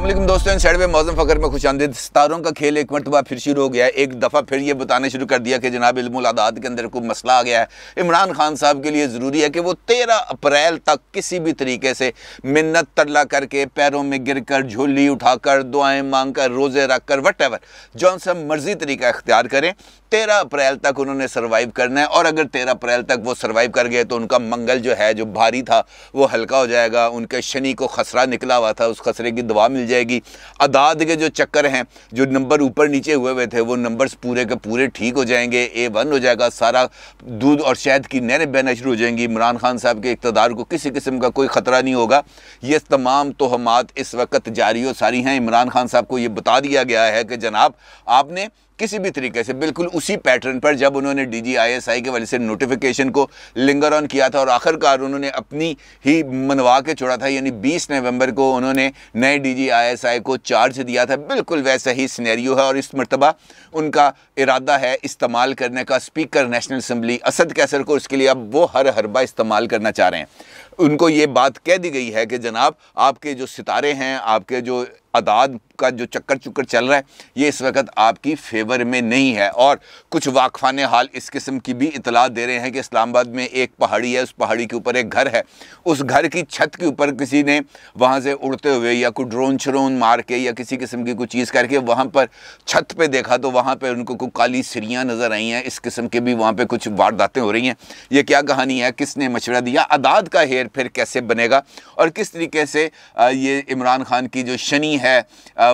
अल्लाम दोस्तों इन साइड में फ़कर में खुश आमदीद सितारों का खेल एक मरतबा फिर शुरू हो गया है एक दफ़ा फिर ये बताने शुरू कर दिया कि जनाब इल्मादात के अंदर कोई मसला आ गया है इमरान खान साहब के लिए ज़रूरी है कि वो तेरह अप्रैल तक किसी भी तरीके से मिन्नत तरला करके पैरों में गिर कर झोली उठाकर दुआएँ मांग कर रोज़े रख कर वट एवर जौन सा मर्जी तरीका इख्तियार करें तेरह अप्रैल तक उन्होंने सर्वाइव करना है और अगर तेरह अप्रैल तक वो सर्वाइव कर गए तो उनका मंगल जो है जो भारी था वो हल्का हो जाएगा उनके शनि को खसरा निकला हुआ था उस खसरे की दवा मिल जाएगी अदाद के जो चक्कर हैं जो नंबर ऊपर नीचे हुए हुए थे वो नंबर्स पूरे के पूरे ठीक हो जाएंगे ए वन हो जाएगा सारा दूध और शहद की नहरें बहना शुरू हो जाएंगी इमरान खान साहब के इकतदार को किसी किस्म का कोई ख़तरा नहीं होगा ये तमाम तोहमात इस वक्त जारी और सारी हैं इमरान खान साहब को ये बता दिया गया है कि जनाब आपने किसी भी तरीके से बिल्कुल उसी पैटर्न पर जब उन्होंने D G I S I के वाले से नोटिफिकेशन को लिंगर ऑन किया था और आखिरकार उन्होंने अपनी ही मनवा के छोड़ा था यानी बीस नवंबर को उन्होंने नए D G I S I को चार्ज दिया था बिल्कुल वैसा ही स्नैरियो है और इस मरतबा उनका इरादा है इस्तेमाल करने का speaker national assembly Asad Qaiser को उसके लिए अब वो हर हरबा इस्तेमाल करना चाह रहे हैं उनको ये बात कह दी गई है कि जनाब आपके जो सितारे हैं आपके जो अदाद का जो चक्कर चुक्कर चल रहा है ये इस वक्त आपकी फेवर में नहीं है और कुछ वाकफान हाल इस किस्म की भी इतला दे रहे हैं कि इस्लामाबाद में एक पहाड़ी है उस पहाड़ी के ऊपर एक घर है उस घर की छत के ऊपर किसी ने वहाँ से उड़ते हुए या कोई ड्रोन श्रोन मार के या किसी किस्म की कोई चीज़ करके वहाँ पर छत पर देखा तो वहाँ पर उनको कोई काली सीढ़ियाँ नज़र आई हैं इस किस्म के भी वहाँ पर कुछ वारदातें हो रही हैं ये क्या कहानी है किसने मशवरा दिया अदाद का है फिर कैसे बनेगा और किस तरीके से ये इमरान खान की जो शनि है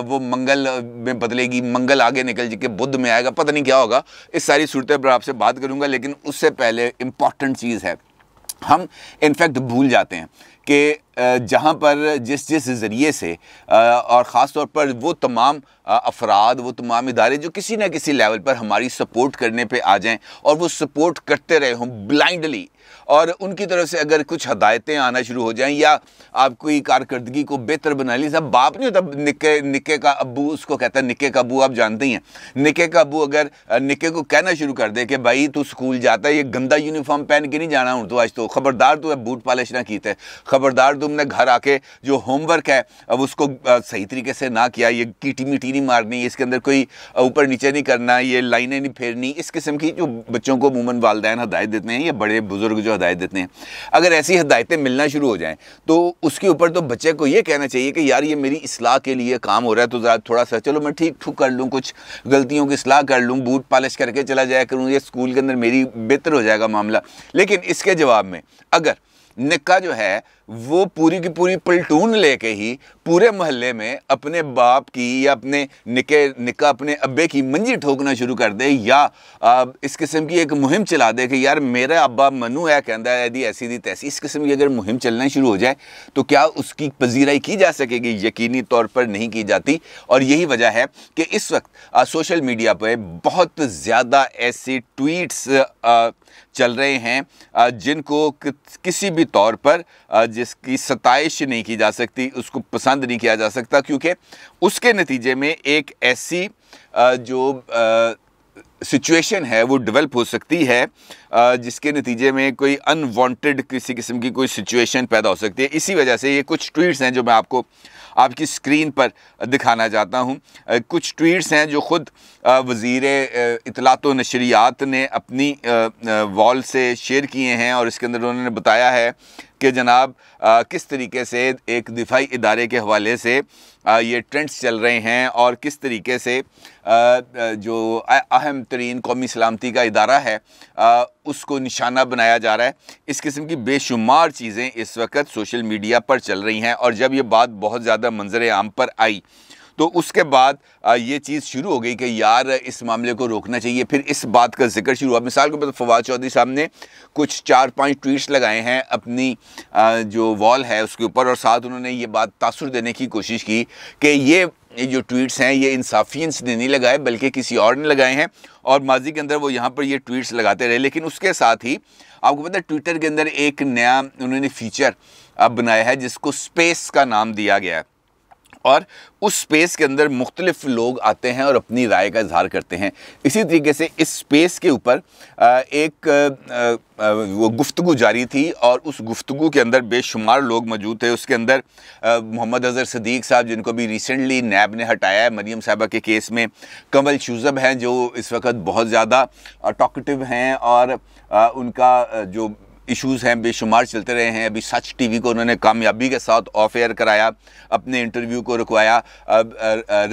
वो मंगल में बदलेगी मंगल आगे निकल जाके बुद्ध में आएगा पता नहीं क्या होगा इस सारी सूरत पर आपसे बात करूँगा लेकिन उससे पहले इम्पॉर्टेंट चीज़ है हम इनफैक्ट भूल जाते हैं कि जहाँ पर जिस जिस ज़रिए से और ख़ास तौर पर वो तमाम अफराद वो तमाम इदारे जो किसी न किसी लेवल पर हमारी सपोर्ट करने पर आ जाएँ और वो सपोर्ट करते रहे हों ब्लाइंडली और उनकी तरफ से अगर कुछ हदायतें आना शुरू हो जाएं या आपकी कारकर्दगी को बेहतर बना ली सब बाप नहीं होता निके निक्के का अबू उसको कहता है निके का अबू आप जानते ही हैं निके का अबू अगर निके को कहना शुरू कर दे कि भाई तू स्कूल जाता है ये गंदा यूनिफॉर्म पहन के नहीं जाना हूँ तो आज तो खबरदार तो बूट पालिश ना की थे खबरदार तो तुमने घर आके जो होमवर्क है अब उसको सही तरीके से ना किया ये कीटी मीटी नहीं मारनी इसके अंदर कोई ऊपर नीचे नहीं करना ये लाइनें नहीं फेरनी इस किस्म की जो बच्चों को अमूमन वालदे हदायत देते हैं या बड़े बुज़ुर्ग जो हदायत देते हैं अगर ऐसी हदायतें मिलना शुरू हो जाएँ तो उसके ऊपर तो बच्चे को ये कहना चाहिए कि यार ये मेरी असलाह के लिए काम हो रहा है तो ज़रा थोड़ा सा चलो मैं ठीक ठूक कर लूँ कुछ गलतियों की असलाह कर लूँ बूट पॉलिश करके चला जाया करूँ ये स्कूल के अंदर मेरी बेहतर हो जाएगा मामला लेकिन इसके जवाब में अगर निक्का जो है वो पूरी की पूरी पलटून लेके ही पूरे मोहल्ले में अपने बाप की या अपने निके निका अपने अब्बे की मंजी ठोकना शुरू कर दे या आ, इस किस्म की एक मुहिम चला दे कि यार मेरा अब्बा मनु है कहता है यदि ऐसी दी तैसी इस किस्म की अगर मुहिम चलना शुरू हो जाए तो क्या उसकी पजीराई की जा सकेगी यकीनी तौर पर नहीं की जाती और यही वजह है कि इस वक्त आ, सोशल मीडिया पर बहुत ज़्यादा ऐसे ट्वीट्स आ, चल रहे हैं जिनको किसी भी तौर पर जिसकी सताइश नहीं की जा सकती उसको पसंद नहीं किया जा सकता क्योंकि उसके नतीजे में एक ऐसी जो सिचुएशन है वो डेवलप हो सकती है जिसके नतीजे में कोई अनवांटेड किसी किस्म की कोई सिचुएशन पैदा हो सकती है इसी वजह से ये कुछ ट्वीट्स हैं जो मैं आपको आपकी स्क्रीन पर दिखाना चाहता हूँ कुछ ट्वीट्स हैं जो ख़ुद वज़ी इतलात व नशरियात ने अपनी वॉल से शेयर किए हैं और इसके अंदर उन्होंने बताया है कि जनाब आ, किस तरीके से एक दिफाई इदारे के हवाले से आ, ये ट्रेंड्स चल रहे हैं और किस तरीके से आ, जो अहम तरीन कौमी सलामती का इदारा है आ, उसको निशाना बनाया जा रहा है इस किस्म की बेशुमार चीज़ें इस वक्त सोशल मीडिया पर चल रही हैं और जब ये बात बहुत ज़्यादा मंजर आम पर आई तो उसके बाद ये चीज़ शुरू हो गई कि यार इस मामले को रोकना चाहिए फिर इस बात का जिक्र शुरू हुआ मिसाल के तौर फवाद चौधरी साहब ने कुछ चार पांच ट्वीट्स लगाए हैं अपनी जो वॉल है उसके ऊपर और साथ उन्होंने ये बात तासुर देने की कोशिश की कि ये ये जो ट्वीट्स हैं ये इंसाफियंस ने नहीं लगाए बल्कि किसी और ने लगाए हैं और माजी के अंदर वो यहाँ पर ये ट्वीट्स लगाते रहे लेकिन उसके साथ ही आपको पता है ट्विटर के अंदर एक नया उन्होंने फीचर अब बनाया है जिसको स्पेस का नाम दिया गया है और उस स्पेस के अंदर मुख्तलिफ लोग आते हैं और अपनी राय का इजहार करते हैं इसी तरीके से इस स्पेस के ऊपर एक वो गुफ्तु जारी थी और उस गुफ्तु के अंदर बेशुमार लोग मौजूद थे उसके अंदर मोहम्मद अजहर सदीक साहब जिनको भी रिसेंटली नैब ने हटाया है मरीम साहबा के केस में कमल शूज़ब हैं जो इस वक्त बहुत ज़्यादा टॉकटिव हैं और उनका जो इश्यूज़ हैं बेशुमार चलते रहे हैं अभी सच टीवी को उन्होंने कामयाबी के साथ ऑफ एयर कराया अपने इंटरव्यू को रुकवाया अब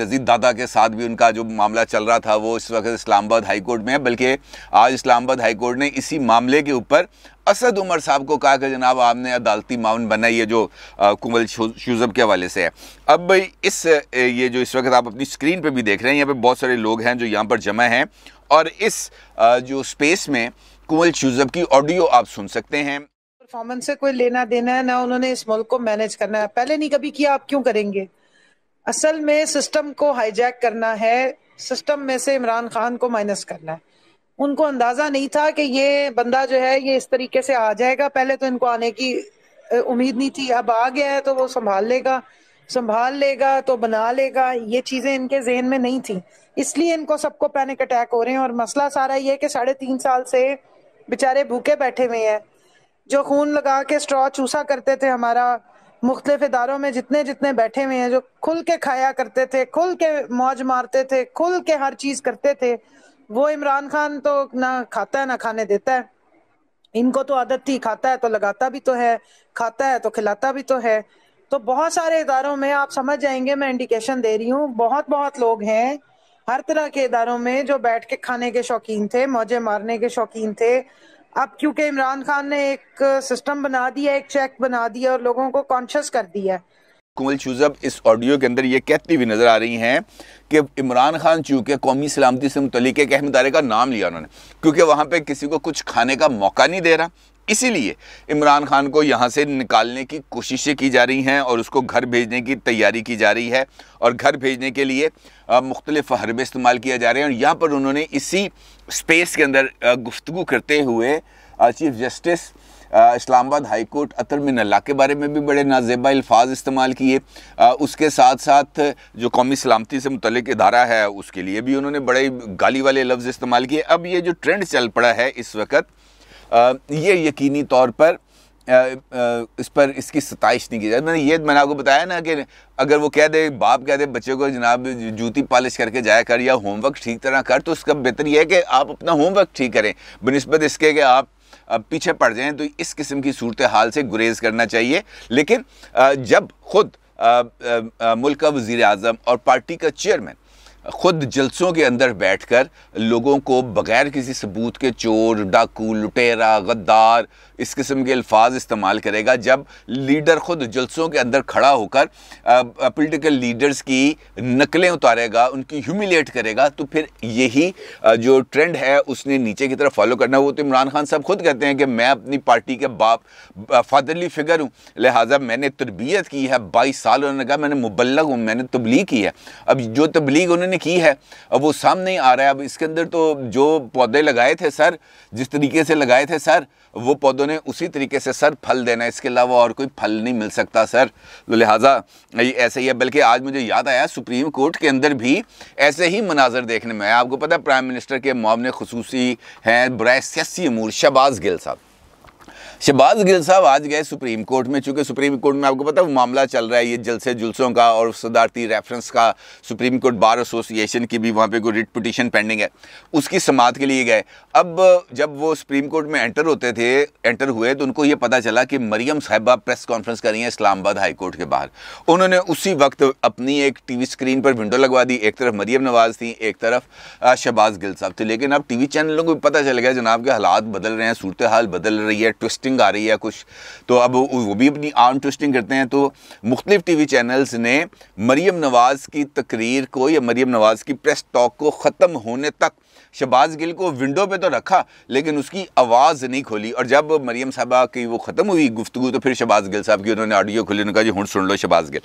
रजीद दादा के साथ भी उनका जो मामला चल रहा था वो इस वक्त इस्लामाबाद हाई कोर्ट में है बल्कि आज इस्लामाबाद हाई कोर्ट ने इसी मामले के ऊपर असद उमर साहब को कहा कि जनाब आपने अदालती मामन बनाई है जो कुंवल शूज़ब के हवाले से है अब भाई इस ये जो इस वक्त आप अपनी स्क्रीन पर भी देख रहे हैं यहाँ पर बहुत सारे लोग हैं जो यहाँ पर जमा हैं और इस जो स्पेस में कुंवल शूजब की ऑडियो आप सुन सकते हैं परफॉर्मेंस से कोई लेना देना है ना उन्होंने इस मुल्क को मैनेज करना है पहले नहीं कभी किया आप क्यों करेंगे असल में सिस्टम को हाईजैक करना है सिस्टम में से इमरान खान को माइनस करना है उनको अंदाजा नहीं था कि ये बंदा जो है ये इस तरीके से आ जाएगा पहले तो इनको आने की उम्मीद नहीं थी अब आ गया है तो वो संभाल लेगा संभाल लेगा तो बना लेगा ये चीजें इनके जहन में नहीं थी इसलिए इनको सबको पैनिक अटैक हो रहे हैं और मसला सारा ये है कि साढ़े तीन साल से बेचारे भूखे बैठे हुए हैं जो खून लगा के स्ट्रॉ चूसा करते थे हमारा मुख्तलिफ इदारों में जितने जितने बैठे हुए हैं जो खुल के खाया करते थे खुल के मौज मारते थे खुल के हर चीज करते थे वो इमरान खान तो ना खाता है ना खाने देता है इनको तो आदत थी खाता है तो लगाता भी तो है खाता है तो खिलाता भी तो है तो बहुत सारे इदारों में आप समझ जाएंगे मैं इंडिकेशन दे रही हूँ बहुत बहुत लोग हैं हर तरह के इधारों में जो बैठ के खाने के शौकीन थे मौजे मारने के शौकीन थे अब क्योंकि इमरान खान ने एक सिस्टम बना दिया एक चेक बना दिया और लोगों को कॉन्शियस कर दिया कुमल शूजब इस ऑडियो के अंदर ये कहती हुई नज़र आ रही हैं कि इमरान खान चूंकि कौमी सलामती से मुतलिक एक अहमदारे का नाम लिया उन्होंने क्योंकि वहाँ पे किसी को कुछ खाने का मौका नहीं दे रहा इसीलिए इमरान खान को यहाँ से निकालने की कोशिशें की जा रही हैं और उसको घर भेजने की तैयारी की जा रही है और घर भेजने के लिए मुख्तलिफ हरबे इस्तेमाल किया जा रहे हैं और यहाँ पर उन्होंने इसी स्पेस के अंदर गुफ्तु करते हुए chief justice Islamabad high court Athar में के बारे में भी बड़े नाजेबा अल्फाज इस्तेमाल किए उसके साथ साथ जो कौमी सलामती से मुतलिक इदारा है उसके लिए भी उन्होंने बड़े गाली वाले लफ्ज़ इस्तेमाल किए अब ये जो ट्रेंड चल पड़ा है इस वक्त ये यकीनी तौर पर आ, आ, इस पर इसकी सताइश नहीं की जाए मैंने ये मैंने आपको बताया ना कि अगर वो कह दे बाप कह दे बच्चे को जनाब जूती पॉलिश करके जाया कर या होमवर्क ठीक तरह कर तो उसका बेहतर यह है कि आप अपना होमवर्क ठीक करें बनस्बत इसके कि आप पीछे पड़ जाएं तो इस किस्म की सूरत हाल से गुरेज करना चाहिए लेकिन जब खुद मुल्क का वज़ी अजम और पार्टी का चेयरमैन ख़ुद जलसों के अंदर बैठकर लोगों को बग़ैर किसी सबूत के चोर डाकू लुटेरा गद्दार इस किस्म के अल्फाज इस्तेमाल करेगा जब लीडर ख़ुद जलसों के अंदर खड़ा होकर पोलिटिकल लीडर्स की नकलें उतारेगा उनकी ह्यूमिलेट करेगा तो फिर यही जो ट्रेंड है उसने नीचे की तरफ फॉलो करना वो तो इमरान खान साहब खुद कहते हैं कि मैं अपनी पार्टी के बाप फादरली फिगर हूँ लिहाजा मैंने तरबियत की है बाईस साल उन्होंने कहा मैंने मुबलग हूँ मैंने तबलीग की है अब जो तबलीग उन्होंने ने की है अब वो सामने आ रहा है अब इसके अंदर तो जो पौधे लगाए थे सर जिस तरीके से लगाए थे सर वो पौधों ने उसी तरीके से सर फल देना है इसके अलावा और कोई फल नहीं मिल सकता सर तो लिहाजा ये ऐसे ही है बल्कि आज मुझे याद आया सुप्रीम कोर्ट के अंदर भी ऐसे ही मनाजर देखने में आया आपको पता है प्राइम मिनिस्टर के मामले खसूसी हैं बरए सियासी अमूर शहबाज गिल साहब शहबाज गिल साहब आज गए सुप्रीम कोर्ट में चूँकि सुप्रीम कोर्ट में आपको पता है वो मामला चल रहा है ये जलसे जुलसों का और सदारती रेफरेंस का सुप्रीम कोर्ट बार एसोसिएशन की भी वहाँ पे कोई रिट पटिशन पेंडिंग है उसकी समात के लिए गए अब जब वो सुप्रीम कोर्ट में एंटर होते थे एंटर हुए तो उनको ये पता चला कि मरियम साहबा प्रेस कॉन्फ्रेंस कर रही हैं इस्लामाबाद हाई कोर्ट के बाहर उन्होंने उसी वक्त अपनी एक वी स्क्रीन पर विंडो लगवा दी एक तरफ मरियम नवाज़ थी एक तरफ शहबाज गिल साहब थे लेकिन अब वी चैनलों को पता चल गया जनाब के हालात बदल रहे हैं सूरत हाल बदल रही है ट्विस्ट ट्विस्टिंग आ रही है कुछ तो अब वो भी अपनी आर्म ट्विस्टिंग करते हैं तो मुख्तलिफ टी वी चैनल्स ने मरीम नवाज़ की तकरीर को या मरीम नवाज़ की प्रेस टॉक को ख़त्म होने तक शबाज गिल को विंडो पे तो रखा लेकिन उसकी आवाज़ नहीं खोली और जब मरीम साहबा की वो ख़त्म हुई गुफ्तु तो फिर शबाज गिल साहब की उन्होंने ऑडियो खोली उन्होंने कहा जी हूँ सुन लो शबाज गिल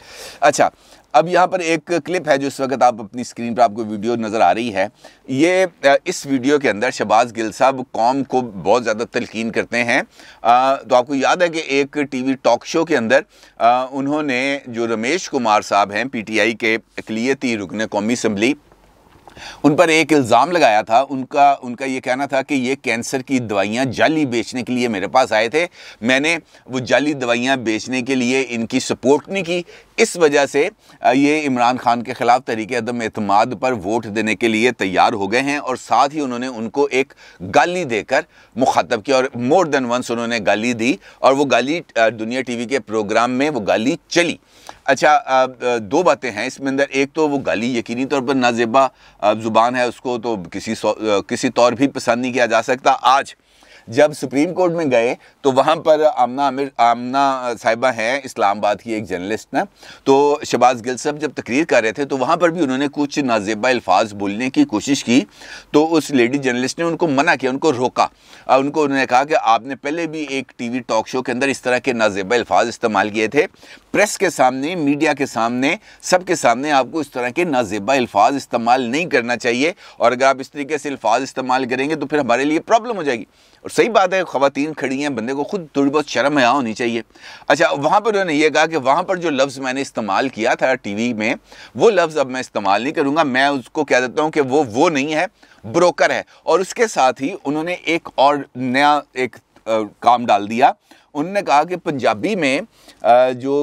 अच्छा अब यहाँ पर एक क्लिप है जो इस वक्त आप अपनी स्क्रीन पर आपको वीडियो नज़र आ रही है ये इस वीडियो के अंदर शबाज गिल साहब कौम को बहुत ज़्यादा तलकिन करते हैं आ, तो आपको याद है कि एक टीवी टॉक शो के अंदर आ, उन्होंने जो रमेश कुमार साहब हैं पीटीआई के अकलीती रुकन कौमी असम्बली उन पर एक इल्ज़ाम लगाया था उनका उनका ये कहना था कि ये कैंसर की दवाइयाँ जाली बेचने के लिए मेरे पास आए थे मैंने वो जाली दवाइयाँ बेचने के लिए इनकी सपोर्ट नहीं की इस वजह से ये इमरान खान के ख़िलाफ़ तरीके अदम अतमाद पर वोट देने के लिए तैयार हो गए हैं और साथ ही उन्होंने उनको एक गाली देकर मुखातब किया और मोर देन वंस उन्होंने गाली दी और वो गाली दुनिया टीवी के प्रोग्राम में वो गाली चली अच्छा दो बातें हैं इसमें अंदर एक तो वो गाली यकीनी तौर पर नाजेबा ज़ुबान है उसको तो किसी किसी तौर भी पसंद नहीं किया जा सकता आज जब सुप्रीम कोर्ट में गए तो वहाँ पर आमना आमिर आमना साहिबा हैं इस्लामाबाद की एक जर्नलिस्ट ना तो शबाज गिल साहब जब तकरीर कर रहे थे तो वहाँ पर भी उन्होंने कुछ नाजेबा अल्फाज बोलने की कोशिश की तो उस लेडी जर्नलिस्ट ने उनको मना किया उनको रोका उनको उन्होंने कहा कि आपने पहले भी एक टी वी टॉक शो के अंदर इस तरह के नाजेबा अल्फाज इस्तेमाल किए थे प्रेस के सामने मीडिया के सामने सबके सामने आपको इस तरह के नाजेबा अल्फाज इस्तेमाल नहीं करना चाहिए और अगर आप इस तरीके से अल्फाज इस्तेमाल करेंगे तो फिर हमारे लिए प्रॉब्लम हो जाएगी और सही बात है ख़ातन खड़ी हैं बंदे को खुद थोड़ी बहुत शर्म हया होनी चाहिए अच्छा वहाँ पर उन्होंने ये कहा कि वहाँ पर जो लफ्ज़ मैंने इस्तेमाल किया था टी में वो लफ्ज़ अब मैं इस्तेमाल नहीं करूँगा मैं उसको कह देता हूँ कि वो वो नहीं है ब्रोकर है और उसके साथ ही उन्होंने एक और नया एक काम डाल दिया उन्होंने कहा कि पंजाबी में जो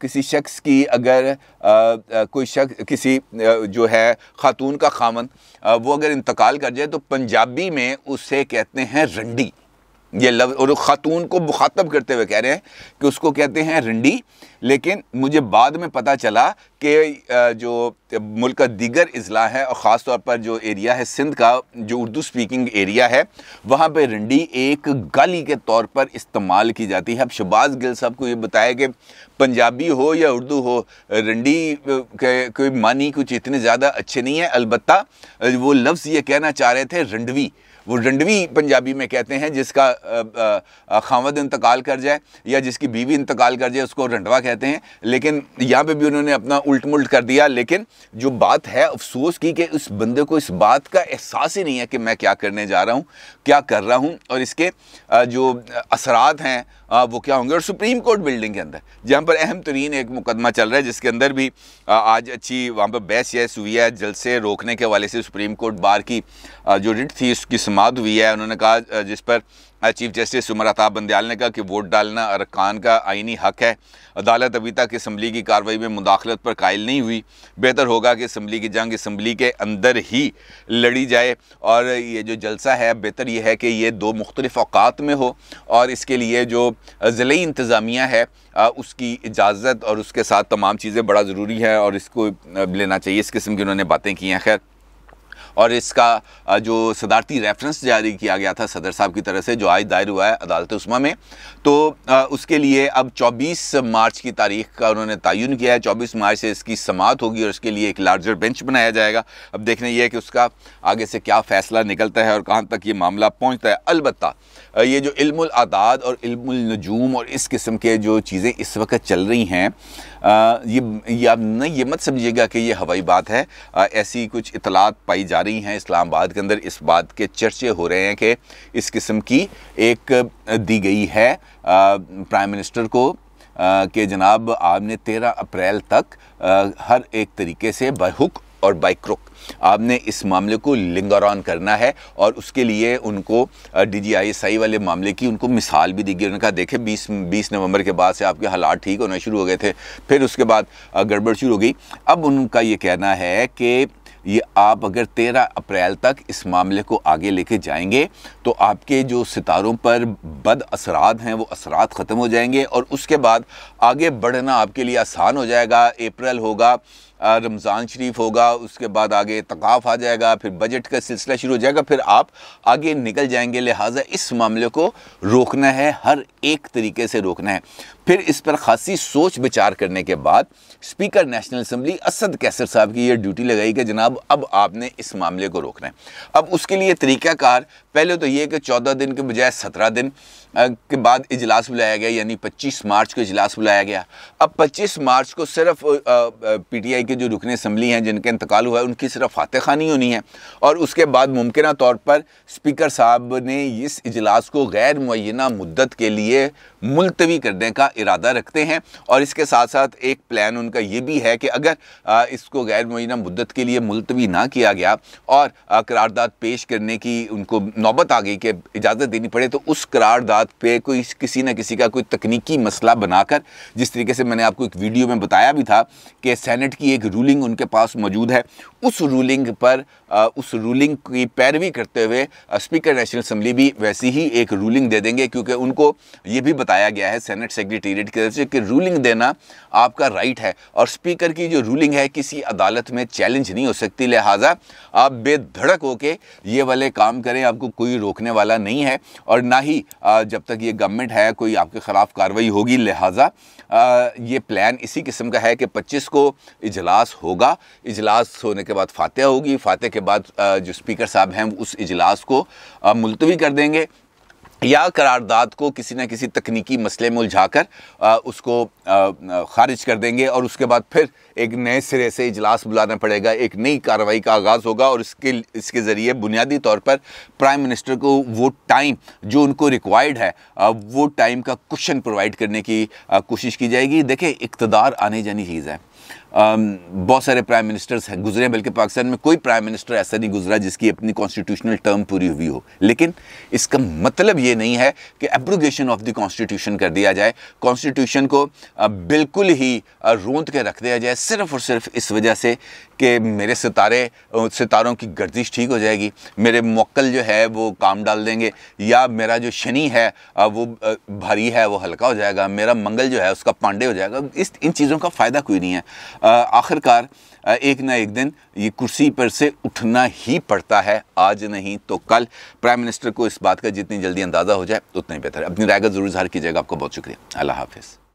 किसी शख्स की अगर कोई शख्स किसी जो है ख़ातून का खामन वो अगर इंतकाल कर जाए तो पंजाबी में उसे कहते हैं रंडी ये लव और ख़ातून को मुखातब करते हुए कह रहे हैं कि उसको कहते हैं रंडी लेकिन मुझे बाद में पता चला कि जो मुल्क का दीगर अजला है और ख़ास तौर पर जो एरिया है सिंध का जो उर्दू स्पीकिंग एरिया है वहाँ पे रंडी एक गाली के तौर पर इस्तेमाल की जाती है अब शबाज गिल साहब को ये बताया कि पंजाबी हो या उर्दू हो रंडी के कोई मानी कुछ इतने ज़्यादा अच्छे नहीं है अलबत् वो लफ्ज़ ये कहना चाह रहे थे रंडवी वो रंडवी पंजाबी में कहते हैं जिसका खामद इंतकाल कर जाए या जिसकी बीवी इंतकाल कर जाए उसको रंडवा कहते हैं लेकिन यहाँ पे भी उन्होंने अपना उल्ट मुल्ट कर दिया लेकिन जो बात है अफसोस की कि उस बंदे को इस बात का एहसास ही नहीं है कि मैं क्या करने जा रहा हूँ क्या कर रहा हूँ और इसके जो असरात हैं वो क्या होंगे और सुप्रीम कोर्ट बिल्डिंग के अंदर जहाँ पर अहम तरीन एक मुकदमा चल रहा है जिसके अंदर भी आज अच्छी वहाँ पर बहस यस हुई है जलसे रोकने के हवाले से सुप्रीम कोर्ट बार की जो रिट थी उसकी समाप्त हुई है उन्होंने कहा जिस पर चीफ जस्टिस उमर अताब बंदयाल ने कहा कि वोट डालना अरकान का आइनी हक है अदालत अभी तक इसम्बली की कार्रवाई में मुदाखलत पर कायल नहीं हुई बेहतर होगा कि इसम्बली की जंग इसम्बली के अंदर ही लड़ी जाए और ये जो जलसा है बेहतर ये है कि ये दो मुख्तलिफ़ अवकात में हो और इसके लिए जो ज़िली इंतज़ामिया है उसकी इजाज़त और उसके साथ तमाम चीज़ें बड़ा ज़रूरी है और इसको लेना चाहिए इस किस्म की उन्होंने बातें की हैं खैर और इसका जो सदारती रेफरेंस जारी किया गया था सदर साहब की तरफ से जो आज दायर हुआ है अदालत उस्मा में तो उसके लिए अब 24 मार्च की तारीख का उन्होंने तयन किया है 24 मार्च से इसकी समात होगी और इसके लिए एक लार्जर बेंच बनाया जाएगा अब देखना यह है कि उसका आगे से क्या फ़ैसला निकलता है और कहाँ तक ये मामला पहुँचता है अलबत् ये जो इल्मुल आदाद और इल्मुल नजूम और इस किस्म के जो चीज़ें इस वक्त चल रही हैं ये आप नहीं ये मत समझिएगा कि ये हवाई बात है आ, ऐसी कुछ इतलात पाई जा रही हैं इस्लामाबाद के अंदर इस बात के चर्चे हो रहे हैं कि इस किस्म की एक दी गई है प्राइम मिनिस्टर को कि जनाब आपने तेरह अप्रैल तक आ, हर एक तरीके से बाई हुक और बाई क्रुक आपने इस मामले को लिंगर ऑन करना है और उसके लिए उनको D G I S I वाले मामले की उनको मिसाल भी दी गई उन्होंने कहा देखे बीस बीस नवंबर के बाद से आपके हालात ठीक होना शुरू हो गए थे फिर उसके बाद गड़बड़ शुरू हो गई अब उनका ये कहना है कि ये आप अगर तेरह अप्रैल तक इस मामले को आगे लेके जाएंगे तो आपके जो सितारों पर बद असरात हैं वो असरात ख़त्म हो जाएंगे और उसके बाद आगे बढ़ना आपके लिए आसान हो जाएगा अप्रैल होगा रमज़ान शरीफ होगा उसके बाद आगे तकाफ़ आ जाएगा फिर बजट का सिलसिला शुरू हो जाएगा फिर आप आगे निकल जाएंगे लिहाजा इस मामले को रोकना है हर एक तरीके से रोकना है फिर इस पर खासी सोच विचार करने के बाद speaker national assembly Asad Qaiser साहब की यह ड्यूटी लगाई कि जनाब अब आपने इस मामले को रोकना है अब उसके लिए तरीक़ाकार पहले तो ये कि चौदह दिन के बजाय सत्रह दिन के बाद इजलास बुलाया गया यानी 25 मार्च को इजलास बुलाया गया अब 25 मार्च को सिर्फ पीटीआई के जो रुकन असम्बली हैं जिनके इंतकाल हुआ है उनकी सिर्फ फातह खानी होनी है और उसके बाद मुमकिन तौर पर स्पीकर साहब ने इस इजलास को गैर मुना मुद्दत के लिए मुलतवी करने का इरादा रखते हैं और इसके साथ साथ एक प्लान उनका ये भी है कि अगर इसको गैर मुना मुद्दत के लिए मुलतवी ना किया गया और करारदाद पेश करने की उनको नौबत आ गई कि इजाज़त देनी पड़े तो उस करारदाद बात पे कोई किसी ना किसी का कोई तकनीकी मसला बनाकर जिस तरीके से मैंने आपको एक वीडियो में बताया भी था कि सेनेट की एक रूलिंग उनके पास मौजूद है उस रूलिंग पर उस रूलिंग की पैरवी करते हुए स्पीकर नेशनल असम्बली भी वैसी ही एक रूलिंग दे देंगे क्योंकि उनको ये भी बताया गया है सेनेट सेक्रेटेरिएट की तरफ से कि रूलिंग देना आपका राइट है और स्पीकर की जो रूलिंग है किसी अदालत में चैलेंज नहीं हो सकती लिहाजा आप बेधड़क होके ये वाले काम करें आपको कोई रोकने वाला नहीं है और ना ही जब तक ये गवर्नमेंट है कोई आपके ख़िलाफ़ कार्रवाई होगी लिहाजा ये प्लान इसी किस्म का है कि पच्चीस को इजलास होगा इजलास होने के बाद फातह होगी फातह के बाद जो स्पीकर साहब हैं उस इजलास को मुलतवी कर देंगे या करारदाद को किसी न किसी तकनीकी मसले में उलझाकर उसको ख़ारिज कर देंगे और उसके बाद फिर एक नए सिरे से इजलास बुलाना पड़ेगा एक नई कार्रवाई का आगाज़ होगा और इसके इसके ज़रिए बुनियादी तौर पर प्राइम मिनिस्टर को वो टाइम जो उनको रिक्वायर्ड है वो टाइम का क्वेश्चन प्रोवाइड करने की कोशिश की जाएगी देखें इकतदार आने जानी चीज़ है Um, बहुत सारे प्राइम मिनिस्टर्स हैं गुजरे हैं बल्कि पाकिस्तान में कोई प्राइम मिनिस्टर ऐसा नहीं गुजरा जिसकी अपनी कॉन्स्टिट्यूशनल टर्म पूरी हुई हो लेकिन इसका मतलब ये नहीं है कि एब्रोगेशन ऑफ द कॉन्स्टिट्यूशन कर दिया जाए कॉन्स्टिट्यूशन को बिल्कुल ही रोंद के रख दिया जाए सिर्फ और सिर्फ इस वजह से कि मेरे सितारे सितारों की गर्दिश ठीक हो जाएगी मेरे मक्ल जो है वो काम डाल देंगे या मेरा जो शनि है वो भारी है वो हल्का हो जाएगा मेरा मंगल जो है उसका पांडे हो जाएगा इस इन चीज़ों का फ़ायदा कोई नहीं है आखिरकार एक ना एक दिन ये कुर्सी पर से उठना ही पड़ता है आज नहीं तो कल प्राइम मिनिस्टर को इस बात का जितनी जल्दी अंदाज़ा हो जाए उतना ही बेहतर है अपनी राय का जरूर जहर कीजिएगा आपका बहुत शुक्रिया अल्लाह हाफिज़